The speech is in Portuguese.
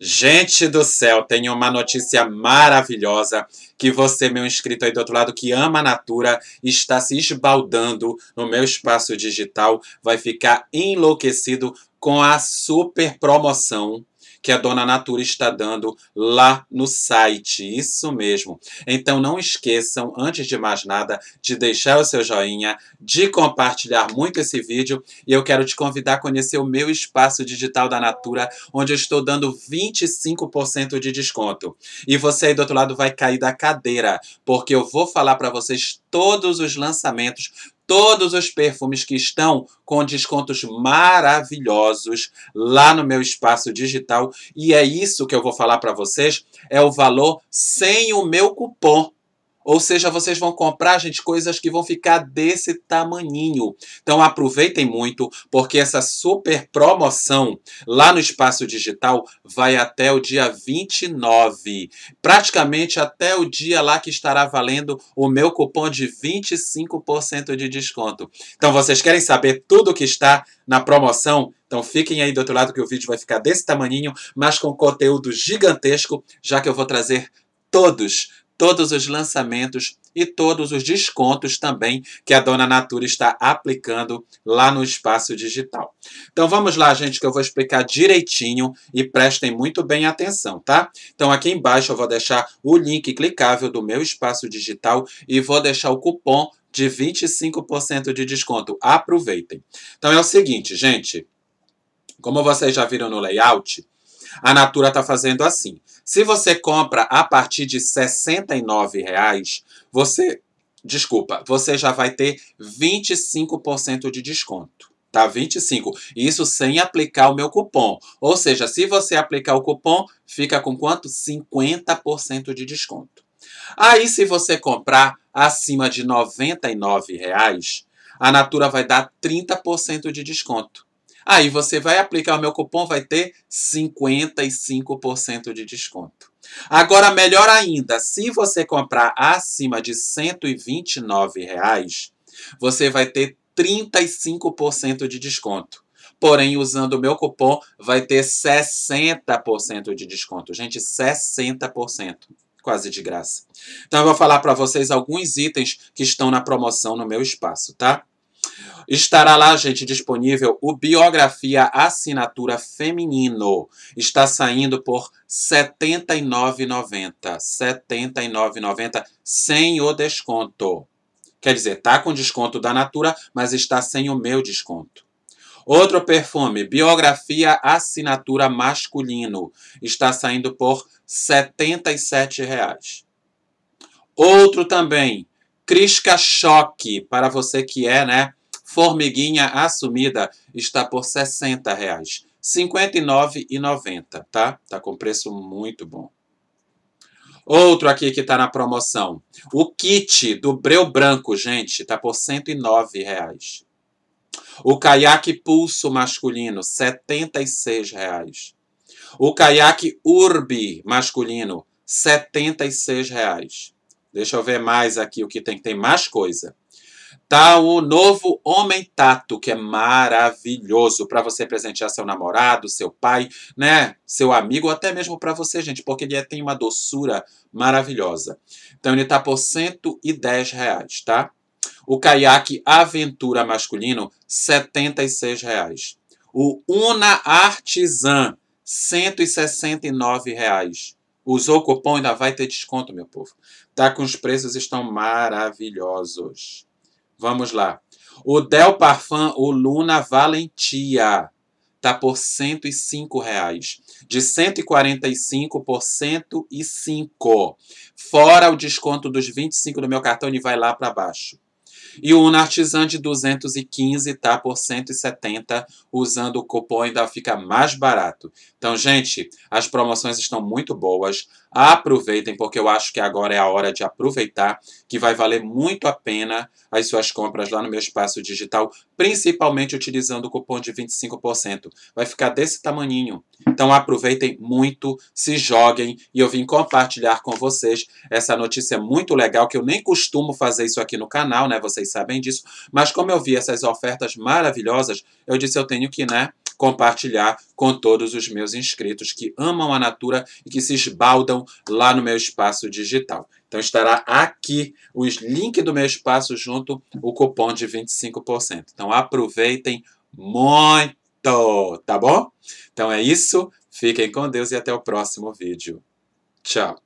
Gente do céu, tenho uma notícia maravilhosa que você, meu inscrito aí do outro lado, que ama a Natura, está se esbaldando no meu espaço digital, vai ficar enlouquecido com a super promoção que a Dona Natura está dando lá no site. Isso mesmo. Então não esqueçam, antes de mais nada, de deixar o seu joinha, de compartilhar muito esse vídeo e eu quero te convidar a conhecer o meu espaço digital da Natura, onde eu estou dando 25% de desconto. E você aí do outro lado vai cair da cadeira, porque eu vou falar para vocês todos os lançamentos todos os perfumes que estão com descontos maravilhosos lá no meu espaço digital. E é isso que eu vou falar para vocês, é o valor sem o meu cupom. Ou seja, vocês vão comprar, gente, coisas que vão ficar desse tamaninho. Então aproveitem muito, porque essa super promoção lá no Espaço Digital vai até o dia 29. Praticamente até o dia lá que estará valendo o meu cupom de 25% de desconto. Então vocês querem saber tudo o que está na promoção? Então fiquem aí do outro lado que o vídeo vai ficar desse tamaninho, mas com conteúdo gigantesco, já que eu vou trazer todos todos os lançamentos e todos os descontos também que a Dona Natura está aplicando lá no espaço digital. Então vamos lá, gente, que eu vou explicar direitinho e prestem muito bem atenção, tá? Então aqui embaixo eu vou deixar o link clicável do meu espaço digital e vou deixar o cupom de 25% de desconto. Aproveitem. Então é o seguinte, gente, como vocês já viram no layout, a Natura está fazendo assim. Se você compra a partir de R$ 69,00, você, desculpa, você já vai ter 25% de desconto tá 25. Isso sem aplicar o meu cupom. Ou seja, se você aplicar o cupom, fica com quanto? 50% de desconto. Aí se você comprar acima de R$ reais, a Natura vai dar 30% de desconto. Aí você vai aplicar o meu cupom, vai ter 55% de desconto. Agora, melhor ainda, se você comprar acima de R$ 129, você vai ter 35% de desconto. Porém, usando o meu cupom, vai ter 60% de desconto. Gente, 60% quase de graça. Então eu vou falar para vocês alguns itens que estão na promoção no meu espaço, tá? Estará lá, gente, disponível o Biografia Assinatura Feminino. Está saindo por R$ 79,90. R$ 79,90 sem o desconto. Quer dizer, tá com desconto da Natura, mas está sem o meu desconto. Outro perfume, Biografia Assinatura Masculino, está saindo por R$ 77. Reais. Outro também, Crisca Choque, para você que é, né? Formiguinha assumida está por R$ 60,00. R$ 59,90, tá? Tá com preço muito bom. Outro aqui que tá na promoção. O kit do Breu Branco, gente, tá por R$ 109. O caiaque Pulso masculino, R$ 76. O caiaque Urbi masculino, R$ 76. Deixa eu ver mais aqui o que tem. Tem mais coisa. Tá o novo Homem Tato, que é maravilhoso para você presentear seu namorado, seu pai, né? Seu amigo, ou até mesmo para você, gente, porque ele é, tem uma doçura maravilhosa. Então ele tá por 110 reais, tá? O caiaque Aventura Masculino, 76 reais. O Una Artisan, 169 reais. Usou o cupom, ainda vai ter desconto, meu povo. Tá com os preços estão maravilhosos. Vamos lá. O Del Parfum, o Luna Valentia, tá por 105 reais. De 145 por 105. Fora o desconto dos 25 do meu cartão, ele vai lá para baixo. E o Uno Artisan de 215 tá por 170, usando o cupom ainda fica mais barato. Então, gente, as promoções estão muito boas. Aproveitem, porque eu acho que agora é a hora de aproveitar, que vai valer muito a pena as suas compras lá no meu espaço digital, principalmente utilizando o cupom de 25%. Vai ficar desse tamanhinho Então aproveitem muito, se joguem e eu vim compartilhar com vocês essa notícia muito legal que eu nem costumo fazer isso aqui no canal, né? Vocês vocês sabem disso, mas como eu vi essas ofertas maravilhosas, eu disse eu tenho que, né, compartilhar com todos os meus inscritos que amam a Natura e que se esbaldam lá no meu espaço digital. Então estará aqui o link do meu espaço junto o cupom de 25%. Então aproveitem muito, tá bom? Então é isso, fiquem com Deus e até o próximo vídeo. Tchau.